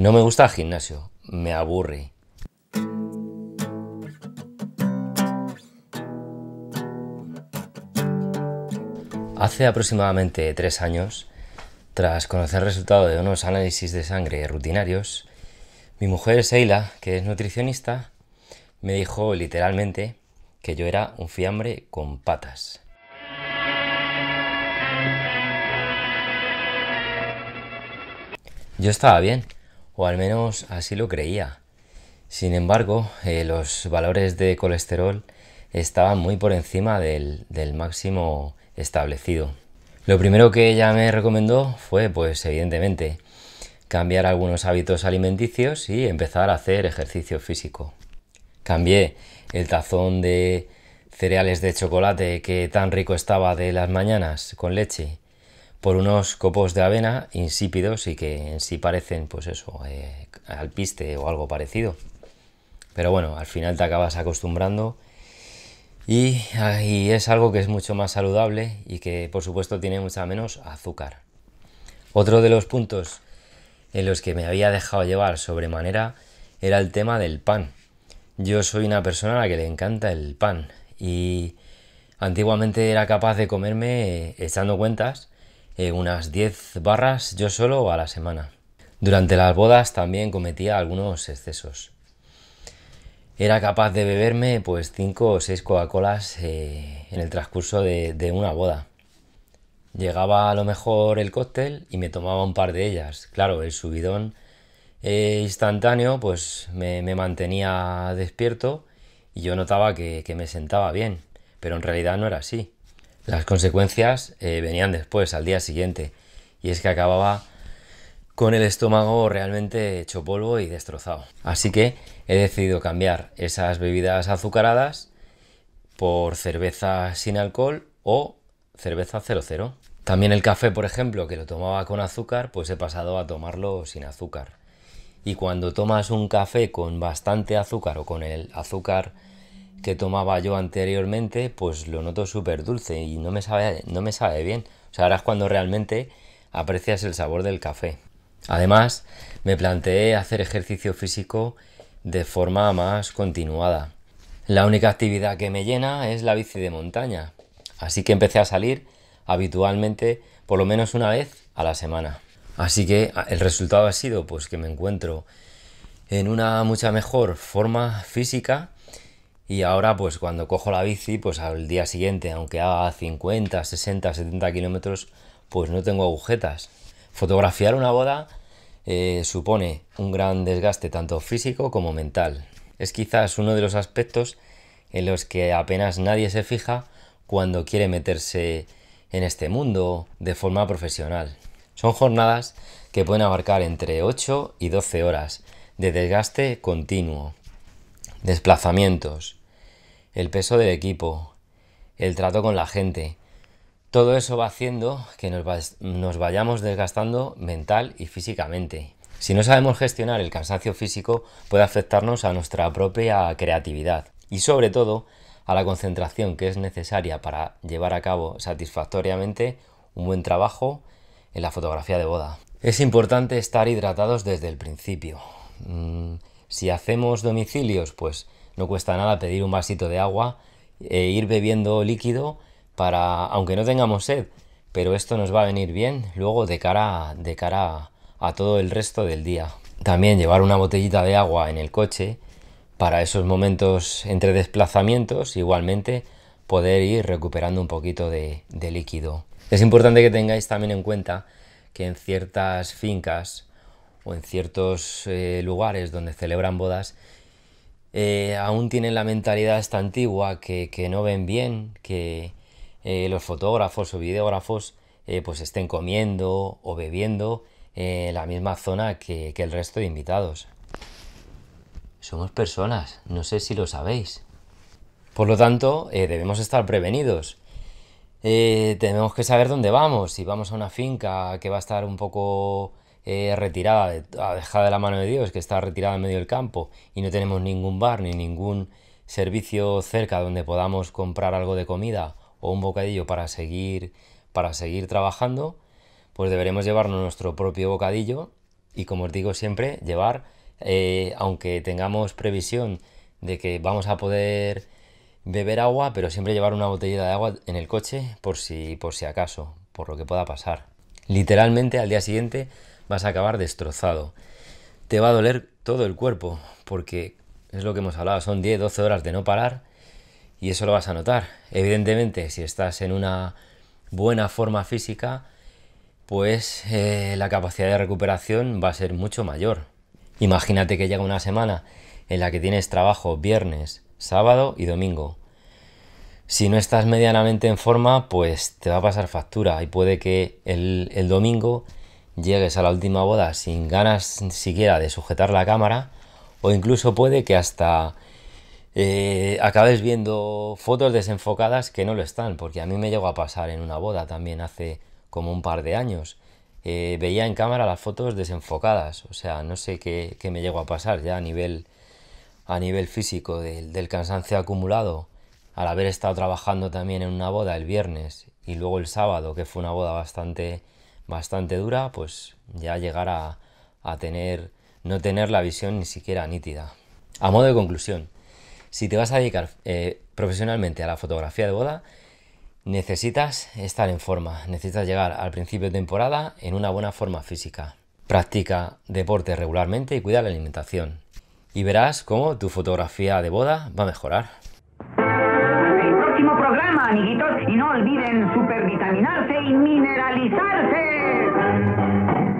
No me gusta el gimnasio, me aburre. Hace aproximadamente tres años, tras conocer el resultado de unos análisis de sangre rutinarios, mi mujer Seila, que es nutricionista, me dijo literalmente que yo era un fiambre con patas. Yo estaba bien, o al menos así lo creía. Sin embargo, eh, los valores de colesterol estaban muy por encima del, del máximo establecido. Lo primero que ella me recomendó fue, pues evidentemente, cambiar algunos hábitos alimenticios y empezar a hacer ejercicio físico. Cambié el tazón de cereales de chocolate que tan rico estaba de las mañanas con leche por unos copos de avena insípidos y que en sí parecen, pues eso, eh, alpiste o algo parecido. Pero bueno, al final te acabas acostumbrando ah, y, es algo que es mucho más saludable y que por supuesto tiene mucha menos azúcar. Otro de los puntos en los que me había dejado llevar sobremanera era el tema del pan. Yo soy una persona a la que le encanta el pan y antiguamente era capaz de comerme, eh, echando cuentas, eh, unas 10 barras yo solo a la semana. Durante las bodas también cometía algunos excesos. Era capaz de beberme pues 5 o 6 Coca-Colas eh, en el transcurso de, una boda. Llegaba a lo mejor el cóctel y me tomaba un par de ellas. Claro, el subidón eh, instantáneo pues me, mantenía despierto y yo notaba que me sentaba bien, pero en realidad no era así. Las consecuencias eh, venían después, al día siguiente, y es que acababa con el estómago realmente hecho polvo y destrozado. Así que he decidido cambiar esas bebidas azucaradas por cerveza sin alcohol o cerveza 00. También el café, por ejemplo, que lo tomaba con azúcar, pues he pasado a tomarlo sin azúcar. Y cuando tomas un café con bastante azúcar o con el azúcar que tomaba yo anteriormente, pues lo noto súper dulce y no me, sabe, no me sabe bien. O sea, ahora es cuando realmente aprecias el sabor del café. Además, me planteé hacer ejercicio físico de forma más continuada. La única actividad que me llena es la bici de montaña, así que empecé a salir habitualmente por lo menos una vez a la semana. Así que ah, el resultado ha sido pues que me encuentro en una mucha mejor forma física y ahora, pues cuando cojo la bici, pues al día siguiente, aunque haga 50, 60, 70 kilómetros, pues no tengo agujetas. Fotografiar una boda eh, supone un gran desgaste tanto físico como mental. Es quizás uno de los aspectos en los que apenas nadie se fija cuando quiere meterse en este mundo de forma profesional. Son jornadas que pueden abarcar entre 8 y 12 horas de desgaste continuo, desplazamientos, el peso del equipo, el trato con la gente. Todo eso va haciendo que nos, vayamos desgastando mental y físicamente. Si no sabemos gestionar el cansancio físico, puede afectarnos a nuestra propia creatividad y sobre todo a la concentración que es necesaria para llevar a cabo satisfactoriamente un buen trabajo en la fotografía de boda. Es importante estar hidratados desde el principio. Mm, si hacemos domicilios, pues no cuesta nada pedir un vasito de agua e ir bebiendo líquido para, aunque no tengamos sed, pero esto nos va a venir bien luego de cara, de cara a todo el resto del día. También llevar una botellita de agua en el coche para esos momentos entre desplazamientos, igualmente poder ir recuperando un poquito de, líquido. Es importante que tengáis también en cuenta que en ciertas fincas o en ciertos eh, lugares donde celebran bodas eh, aún tienen la mentalidad esta antigua que, no ven bien que eh, los fotógrafos o videógrafos eh, pues estén comiendo o bebiendo en la misma zona que, que el resto de invitados. Somos personas, no sé si lo sabéis. Por lo tanto, debemos estar prevenidos. tenemos que saber dónde vamos, si vamos a una finca que va a estar un poco eh, retirada, dejada de la mano de Dios, que está retirada en medio del campo y no tenemos ningún bar ni ningún servicio cerca donde podamos comprar algo de comida o un bocadillo para seguir, para seguir trabajando, pues deberemos llevarnos nuestro propio bocadillo y como os digo siempre, llevar, eh, aunque tengamos previsión de que vamos a poder beber agua, pero siempre llevar una botellita de agua en el coche por si, por si acaso, por lo que pueda pasar. Literalmente al día siguiente vas a acabar destrozado. Te va a doler todo el cuerpo, porque es lo que hemos hablado, son 10, 12 horas de no parar y eso lo vas a notar. Evidentemente, si estás en una buena forma física, pues eh, la capacidad de recuperación va a ser mucho mayor. Imagínate que llega una semana en la que tienes trabajo viernes, sábado y domingo. Si no estás medianamente en forma, pues te va a pasar factura y puede que el domingo llegues a la última boda sin ganas siquiera de sujetar la cámara o incluso puede que hasta eh, acabes viendo fotos desenfocadas que no lo están, porque a mí me llegó a pasar en una boda también hace como un par de años. Eh, veía en cámara las fotos desenfocadas, o sea, no sé qué, me llegó a pasar ya a nivel, a nivel físico del cansancio acumulado, al haber estado trabajando también en una boda el viernes y luego el sábado, que fue una boda bastante bastante dura, pues ya llegar a, tener, no tener la visión ni siquiera nítida. A modo de conclusión, si te vas a dedicar eh, profesionalmente a la fotografía de boda, necesitas estar en forma, necesitas llegar al principio de temporada en una buena forma física. Practica deporte regularmente y cuida la alimentación. Y verás cómo tu fotografía de boda va a mejorar amiguitos, y no olviden supervitaminarse y mineralizarse.